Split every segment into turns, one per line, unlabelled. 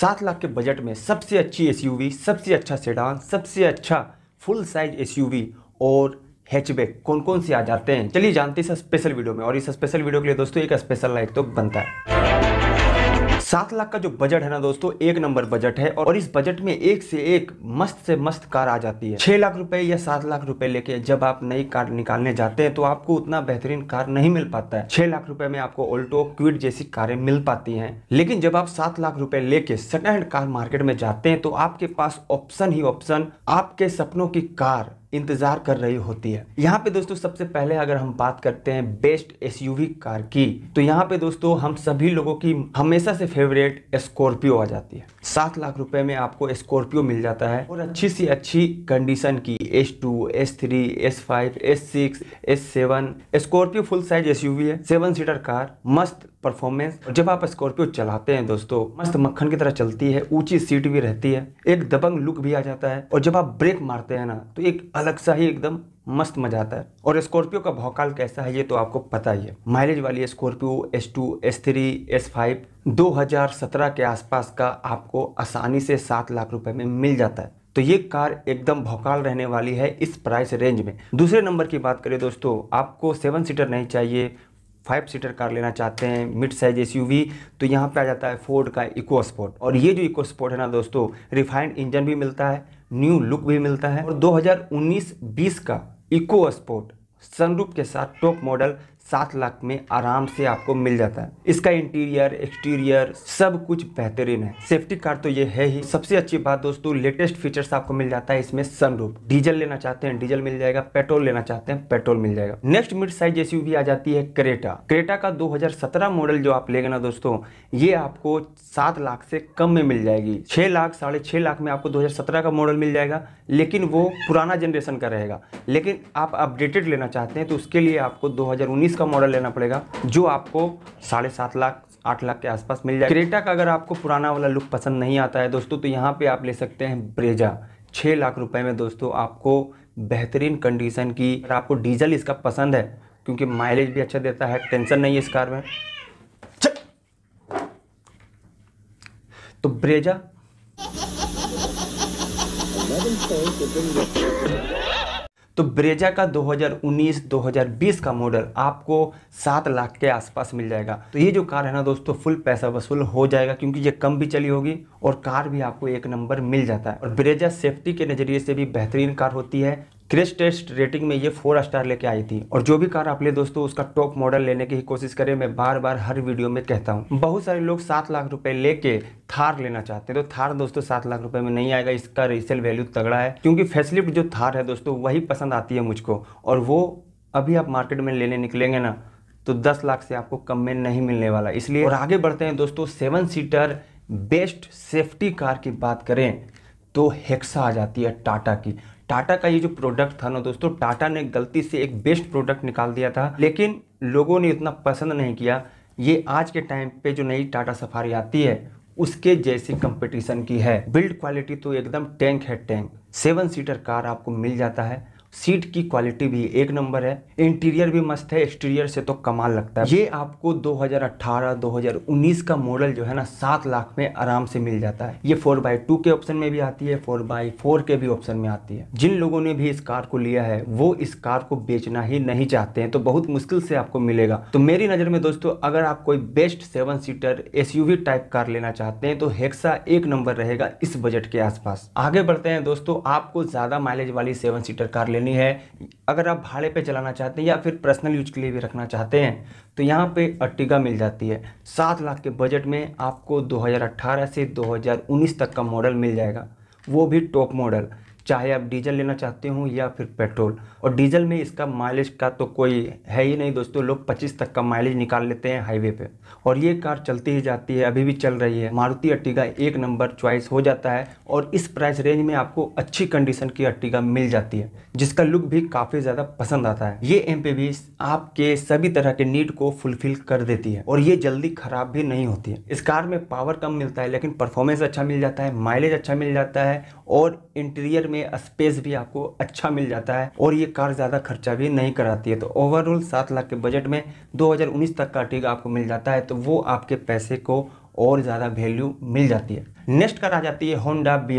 सात लाख के बजट में सबसे अच्छी एसयूवी सबसे अच्छा सेडान सबसे अच्छा फुल साइज एसयूवी और हैचबैक कौन कौन से आ जाते हैं चलिए जानते हैं स्पेशल वीडियो में और इस स्पेशल वीडियो के लिए दोस्तों एक स्पेशल लाइक तो बनता है सात लाख का जो बजट है ना दोस्तों एक नंबर बजट है और इस बजट में एक से एक मस्त से मस्त कार आ जाती है छह लाख रुपए या सात लाख रुपए लेके जब आप नई कार निकालने जाते हैं तो आपको उतना बेहतरीन कार नहीं मिल पाता है छह लाख रुपए में आपको ऑल्टो क्विड जैसी कारें मिल पाती है लेकिन जब आप सात लाख रुपए लेके सेकेंड हैंड कार मार्केट में जाते हैं तो आपके पास ऑप्शन ही ऑप्शन आपके सपनों की कार इंतज़ार कर रही होती है यहाँ पे दोस्तों सबसे पहले अगर हम बात करते हैं बेस्ट एस कार की तो यहाँ पे दोस्तों हम सभी लोगों की हमेशा से फेवरेट स्कॉर्पियो आ जाती है सात लाख रुपए में आपको स्कॉर्पियो मिल जाता है और अच्छी सी अच्छी कंडीशन की S two S three S five S six S seven Scorpio full size S है सेवन सीटर कार मस्त परफॉर्मेंस और जब आप स्कॉर्पियो चलाते हैं दोस्तों मस्त मक्खन की तरह चलती है ऊंची सीट भी रहती है एक दबंग लुक भी आ जाता है और जब आप ब्रेक मारते हैं ना तो एक अलग सा ही एकदम मस्त मजा आता है और स्कॉर्पियो का भौकाल कैसा है ये तो आपको पता ही है माइलेज वाली Scorpio S two S three S five दो हजार सत्रह के आसपास का आपको आसानी से सात लाख रुपए में मिल जाता है तो ये कार एकदम भौकाल रहने वाली है इस प्राइस रेंज में दूसरे नंबर की बात करें दोस्तों आपको सेवन सीटर नहीं चाहिए फाइव सीटर कार लेना चाहते हैं मिड साइज एस तो यहाँ पे आ जाता है फोर्ड का इको स्पोर्ट और ये जो इको स्पोर्ट है ना दोस्तों रिफाइंड इंजन भी मिलता है न्यू लुक भी मिलता है और 2019-20 का इको स्पोर्ट सनरूप के साथ टॉप मॉडल सात लाख में आराम से आपको मिल जाता है इसका इंटीरियर एक्सटीरियर सब कुछ बेहतरीन है सेफ्टी कार तो ये है ही सबसे अच्छी बात दोस्तों लेटेस्ट फीचर्स आपको मिल जाता है इसमें सनरूफ डीजल लेना चाहते हैं डीजल मिल जाएगा पेट्रोल लेना चाहते हैं पेट्रोल मिल जाएगा नेक्स्ट मिड साइज एसयूवी आ जाती है क्रेटा क्रेटा का दो मॉडल जो आप लेगा ना दोस्तों ये आपको सात लाख से कम में मिल जाएगी छह लाख साढ़े छह लाख में आपको दो का मॉडल मिल जाएगा लेकिन वो पुराना जनरेशन का रहेगा लेकिन आप अपडेटेड लेना चाहते हैं तो उसके लिए आपको दो का मॉडल लेना पड़ेगा जो आपको साढ़े सात लाख आठ लाख के आसपास मिल जाए क्रेटा का अगर आपको पुराना वाला लुक पसंद नहीं आता है दोस्तों तो यहाँ पे आप ले सकते हैं ब्रेजा छः लाख रुपए में दोस्तों आपको बेहतरीन कंडीशन की अगर आपको डीजल इसका पसंद है क्योंकि माइलेज भी अच्छा देता है टेंशन नहीं है इस कार में तो ब्रेजा तो ब्रेजा का 2019-2020 का मॉडल आपको सात लाख के आसपास मिल जाएगा तो ये जो कार है ना दोस्तों फुल पैसा वसूल हो जाएगा क्योंकि ये कम भी चली होगी और कार भी आपको एक नंबर मिल जाता है और ब्रेजा सेफ्टी के नज़रिए से भी बेहतरीन कार होती है क्रेश टेस्ट रेटिंग में ये फोर स्टार लेके आई थी और जो भी कार आप ले दोस्तों उसका टॉप मॉडल लेने की ही कोशिश करें मैं बार बार हर वीडियो में कहता हूँ बहुत सारे लोग सात लाख रुपए लेके थार लेना चाहते हैं तो थार दोस्तों सात लाख रुपए में नहीं आएगा इसका रीसेल वैल्यू तगड़ा है क्योंकि फैसिलिट जो थार है दोस्तों वही पसंद आती है मुझको और वो अभी आप मार्केट में लेने निकलेंगे ना तो दस लाख से आपको कम में नहीं मिलने वाला इसलिए और आगे बढ़ते हैं दोस्तों seven seater best safety car की बात करें तो हेक्सा आ जाती है टाटा की टाटा का ये जो प्रोडक्ट था ना दोस्तों टाटा ने गलती से एक बेस्ट प्रोडक्ट निकाल दिया था लेकिन लोगों ने इतना पसंद नहीं किया ये आज के टाइम पे जो नई टाटा सफारी आती है उसके जैसी कंपटीशन की है बिल्ड क्वालिटी तो एकदम टैंक है टैंक सेवन सीटर कार आपको मिल जाता है सीट की क्वालिटी भी एक नंबर है इंटीरियर भी मस्त है एक्सटीरियर से तो कमाल लगता है ये आपको 2018-2019 का मॉडल जो है ना सात लाख में आराम से मिल जाता है ये फोर बाई टू के ऑप्शन में भी आती है फोर बाई फोर के भी ऑप्शन में आती है जिन लोगों ने भी इस कार को लिया है वो इस कार को बेचना ही नहीं चाहते हैं तो बहुत मुश्किल से आपको मिलेगा तो मेरी नज़र में दोस्तों अगर आप कोई best seven seater S type car लेना चाहते हैं तो हेक्सा एक नंबर रहेगा इस बजट के आसपास आगे बढ़ते हैं दोस्तों आपको ज़्यादा माइलेज वाली सेवन सीटर कार लेनी करनी है अगर आप भाड़े पे चलाना चाहते हैं या फिर पर्सनल यूज के लिए भी रखना चाहते हैं तो यहाँ पे अर्टिगा मिल जाती है सात लाख के बजट में आपको 2018 से 2019 तक का मॉडल मिल जाएगा वो भी टॉप मॉडल चाहे आप डीजल लेना चाहते हो या फिर पेट्रोल और डीजल में इसका माइलेज का तो कोई है ही नहीं दोस्तों लोग 25 तक का माइलेज निकाल लेते हैं हाईवे पे और ये कार चलती ही जाती है अभी भी चल रही है मारुति अट्टिका एक नंबर चॉइस हो जाता है और इस प्राइस रेंज में आपको अच्छी कंडीशन की अट्टिका मिल जाती है जिसका लुक भी काफ़ी ज़्यादा पसंद आता है ये एम आपके सभी तरह के नीड को फुलफिल कर देती है और ये जल्दी खराब भी नहीं होती है इस कार में पावर कम मिलता है लेकिन परफॉर्मेंस अच्छा मिल जाता है माइलेज अच्छा मिल जाता है और इंटीरियर में में स्पेस भी आपको अच्छा मिल जाता है और ये कार ज़्यादा खर्चा भी नहीं कराती है तो ओवरऑल सात लाख के बजट में 2019 तक का टीका आपको मिल जाता है तो वो आपके पैसे को और ज़्यादा वैल्यू मिल जाती है नेक्स्ट कार आ जाती है होंडा बी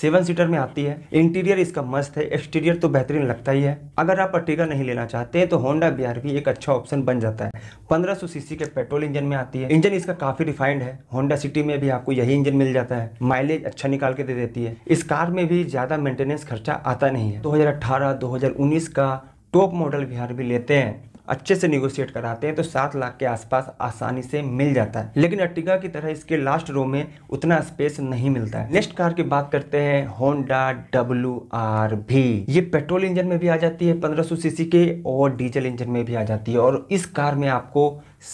सेवन सीटर में आती है इंटीरियर इसका मस्त है एक्सटीरियर तो बेहतरीन लगता ही है अगर आप अटीका नहीं लेना चाहते हैं तो होंडा बी आर एक अच्छा ऑप्शन बन जाता है 1500 सीसी के पेट्रोल इंजन में आती है इंजन इसका काफी रिफाइंड है होंडा सिटी में भी आपको यही इंजन मिल जाता है माइलेज अच्छा निकाल के दे देती है इस कार में भी ज्यादा मेंटेनेंस खर्चा आता नहीं है हजार उन्नीस का टॉप मॉडल बिहार भी लेते हैं अच्छे से निगोशिएट कराते हैं तो सात लाख के आसपास आसानी से मिल जाता है लेकिन अर्टिगा की तरह इसके लास्ट रो में उतना स्पेस नहीं मिलता है नेक्स्ट कार की बात करते हैं होंडा डब्ल्यू आर भी ये पेट्रोल इंजन में भी आ जाती है पंद्रह सीसी के और डीजल इंजन में भी आ जाती है और इस कार में आपको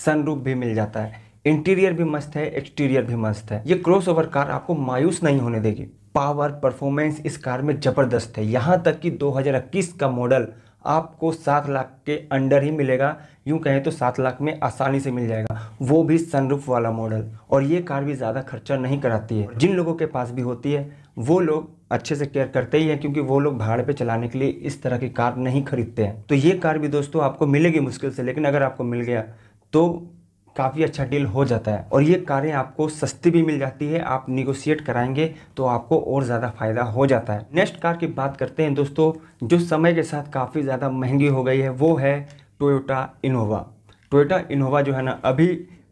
सनरूफ भी मिल जाता है इंटीरियर भी मस्त है एक्सटीरियर भी मस्त है ये क्रॉस ओवर कार आपको मायूस नहीं होने देगी पावर परफॉर्मेंस इस कार में ज़बरदस्त है यहाँ तक कि 2021 का मॉडल आपको सात लाख के अंडर ही मिलेगा यूं कहें तो सात लाख में आसानी से मिल जाएगा वो भी सनरूफ वाला मॉडल और ये कार भी ज़्यादा खर्चा नहीं कराती है जिन लोगों के पास भी होती है वो लोग अच्छे से केयर करते ही हैं क्योंकि वो लोग भाड़ पे चलाने के लिए इस तरह की कार नहीं खरीदते हैं तो ये कार भी दोस्तों आपको मिलेगी मुश्किल से लेकिन अगर आपको मिल गया तो काफ़ी अच्छा डील हो जाता है और ये कारें आपको सस्ती भी मिल जाती है आप निगोशिएट कराएंगे तो आपको और ज़्यादा फ़ायदा हो जाता है नेक्स्ट कार की बात करते हैं दोस्तों जो समय के साथ काफ़ी ज़्यादा महंगी हो गई है वो है टोयोटा इनोवा टोयोटा इनोवा जो है ना अभी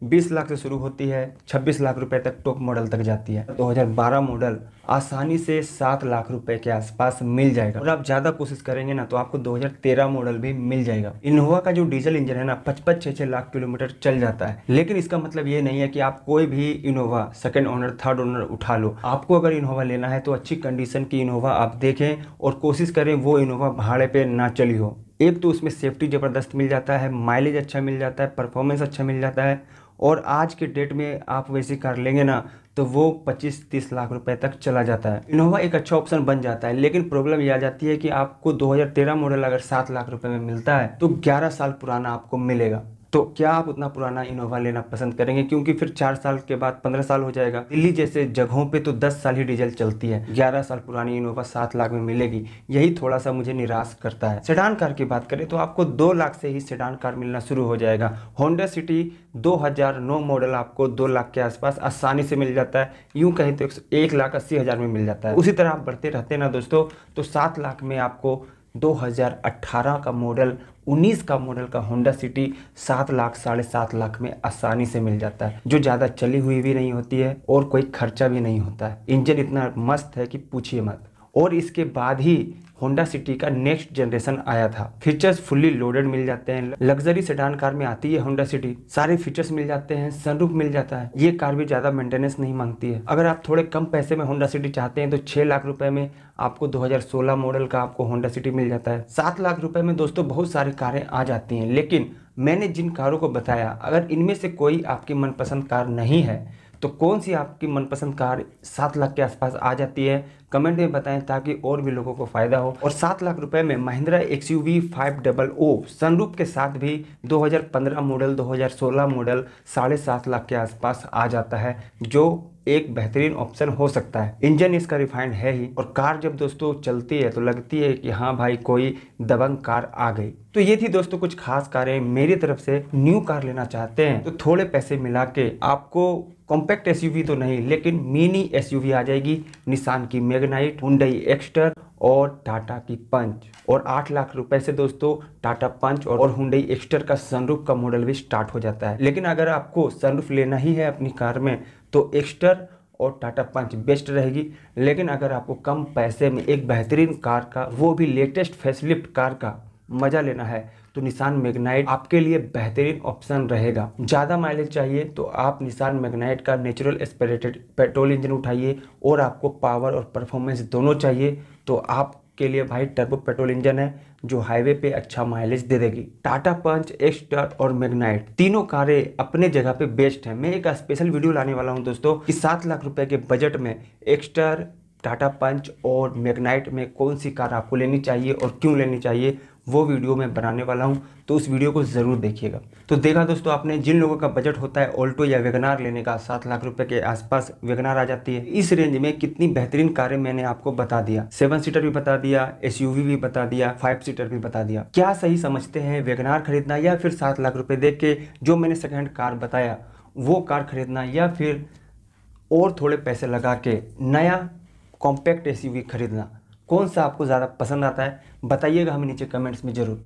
20 लाख से शुरू होती है 26 लाख रुपए तक टॉप मॉडल तक जाती है 2012 मॉडल आसानी से 7 लाख रुपए के आसपास मिल जाएगा और आप ज़्यादा कोशिश करेंगे ना तो आपको 2013 मॉडल भी मिल जाएगा इनोवा का जो डीजल इंजन है ना पचपन छह छह लाख किलोमीटर चल जाता है लेकिन इसका मतलब ये नहीं है कि आप कोई भी Innova second owner third owner उठा लो आपको अगर इनोवा लेना है तो अच्छी कंडीशन की इनोवा आप देखें और कोशिश करें वो इनोवा भाड़े पे ना चली हो एक तो उसमें सेफ्टी ज़बरदस्त मिल जाता है माइलेज अच्छा मिल जाता है परफॉर्मेंस अच्छा मिल जाता है और आज के डेट में आप वैसे कर लेंगे ना तो वो 25-30 लाख रुपए तक चला जाता है इनोवा एक अच्छा ऑप्शन बन जाता है लेकिन प्रॉब्लम यह आ जाती है कि आपको 2013 मॉडल अगर 7 लाख रुपए में मिलता है तो 11 साल पुराना आपको मिलेगा तो क्या आप उतना पुराना इनोवा लेना पसंद करेंगे क्योंकि फिर चार साल के बाद पंद्रह साल हो जाएगा दिल्ली जैसे जगहों पे तो दस साल ही डीजल चलती है ग्यारह साल पुरानी इनोवा सात लाख में मिलेगी यही थोड़ा सा मुझे निराश करता है सेडान कार की बात करें तो आपको दो लाख से ही सेडान कार मिलना शुरू हो जाएगा होंडा सिटी दो मॉडल आपको दो लाख के आसपास आसानी से मिल जाता है यूं कहें तो एक लाख अस्सी हज़ार में मिल जाता है उसी तरह आप बढ़ते रहते ना दोस्तों तो सात लाख में आपको 2018 का मॉडल 19 का मॉडल का होंडा सिटी सात लाख साढ़े सात लाख में आसानी से मिल जाता है जो ज़्यादा चली हुई भी नहीं होती है और कोई खर्चा भी नहीं होता है इंजन इतना मस्त है कि पूछिए मत और इसके बाद ही होंडा सिटी का नेक्स्ट जनरेशन आया था फीचर्स फुल्ली लोडेड मिल जाते हैं लग्जरी सेडान कार में आती है होंडा सिटी सारे फीचर्स मिल जाते हैं सनरूफ मिल जाता है ये कार भी ज्यादा मेंटेनेंस नहीं मांगती है अगर आप थोड़े कम पैसे में होंडा सिटी चाहते हैं तो छह लाख रुपए में आपको 2016 मॉडल का आपको होंडा सिटी मिल जाता है सात लाख रुपए में दोस्तों बहुत सारी कारें आ जाती हैं लेकिन मैंने जिन कारों को बताया अगर इनमें से कोई आपकी मनपसंद कार नहीं है तो कौन सी आपकी मनपसंद कार सात लाख के आसपास आ जाती है कमेंट में बताएं ताकि और भी लोगों को फायदा हो और सात लाख रुपए में Mahindra X U V five double O sunroof के साथ भी 2015 मॉडल 2016 मॉडल साढ़े सात लाख के आसपास आ जाता है जो एक बेहतरीन ऑप्शन हो सकता है इंजन इसका रिफाइंड है ही और कार जब दोस्तों चलती है तो लगती है कि हाँ भाई कोई दबंग कार आ गई तो ये थी दोस्तों कुछ खास कारें मेरी तरफ से न्यू कार लेना चाहते हैं तो थोड़े पैसे मिला के आपको कॉम्पैक्ट एसयूवी तो नहीं लेकिन मिनी एसयूवी आ जाएगी निशान की मेगनाइट हुडई एक्स्टर और टाटा की पंच और आठ लाख रुपए से दोस्तों टाटा पंच और हुडई एक्स्टर का सनरूफ का मॉडल भी स्टार्ट हो जाता है लेकिन अगर आपको सनरूफ लेना ही है अपनी कार में तो एक्स्टर और टाटा पंच बेस्ट रहेगी लेकिन अगर आपको कम पैसे में एक बेहतरीन कार का वो भी लेटेस्ट फेसलिफ्ट कार का मज़ा लेना है तो निशान मैग्नाइट आपके लिए बेहतरीन ऑप्शन रहेगा ज़्यादा माइलेज चाहिए तो आप निशान मैग्नाइट का नेचुरल एस्पिरेटेड पेट्रोल इंजन उठाइए और आपको पावर और परफॉर्मेंस दोनों चाहिए तो आप के लिए भाई टर्बो पेट्रोल इंजन है जो हाईवे पे अच्छा माइलेज दे देगी टाटा पंच एक्सटर और मैग्नाइट तीनों कारें अपने जगह पे बेस्ट हैं मैं एक स्पेशल वीडियो लाने वाला हूं दोस्तों कि सात लाख रुपए के बजट में एक्सटर टाटा पंच और मैग्नाइट में कौन सी कार आपको लेनी चाहिए और क्यों लेनी चाहिए वो वीडियो मैं बनाने वाला हूँ तो उस वीडियो को ज़रूर देखिएगा तो देखा दोस्तों आपने जिन लोगों का बजट होता है ऑल्टो या वेगनार लेने का सात लाख रुपए के आसपास वेगनार आ जाती है इस रेंज में कितनी बेहतरीन कारें मैंने आपको बता दिया सेवन सीटर भी बता दिया एस भी बता दिया फाइव सीटर भी बता दिया क्या सही समझते हैं वेगनार खरीदना या फिर सात लाख रुपये देख के जो मैंने सेकेंड हैंड कार बताया वो कार खरीदना या फिर और थोड़े पैसे लगा के नया कॉम्पैक्ट एस खरीदना कौन सा आपको ज़्यादा पसंद आता है बताइएगा हमें नीचे कमेंट्स में ज़रूर